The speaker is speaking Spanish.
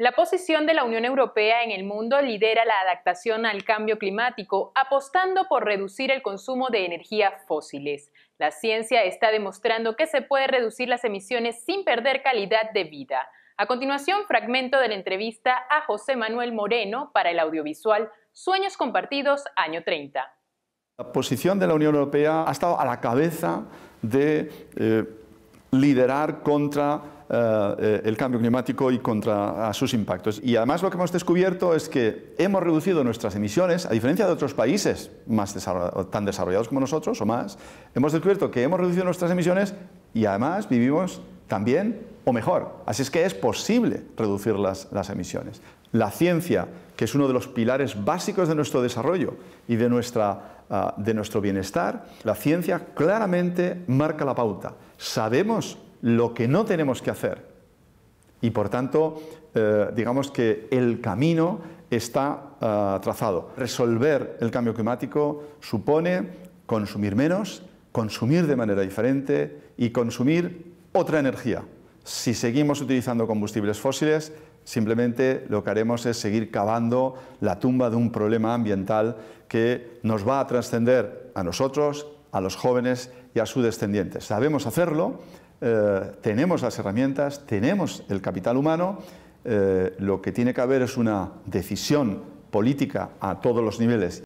La posición de la Unión Europea en el mundo lidera la adaptación al cambio climático, apostando por reducir el consumo de energías fósiles. La ciencia está demostrando que se puede reducir las emisiones sin perder calidad de vida. A continuación, fragmento de la entrevista a José Manuel Moreno para el audiovisual Sueños Compartidos, año 30. La posición de la Unión Europea ha estado a la cabeza de eh, liderar contra eh, eh, el cambio climático y contra sus impactos. Y además lo que hemos descubierto es que hemos reducido nuestras emisiones, a diferencia de otros países tan desarrollados como nosotros o más, hemos descubierto que hemos reducido nuestras emisiones y además vivimos también o mejor. Así es que es posible reducir las, emisiones. La ciencia, que es uno de los pilares básicos de nuestro desarrollo y de, nuestra, ah, de nuestro bienestar, la ciencia claramente marca la pauta. Sabemos lo que no tenemos que hacer. Y por tanto, eh, digamos que el camino está eh, trazado. Resolver el cambio climático supone consumir menos, consumir de manera diferente y consumir otra energía. Si seguimos utilizando combustibles fósiles, simplemente lo que haremos es seguir cavando la tumba de un problema ambiental que nos va a trascender a nosotros, a los jóvenes y a sus descendientes. Sabemos hacerlo, eh, tenemos las herramientas, tenemos el capital humano, eh, lo que tiene que haber es una decisión política a todos los niveles.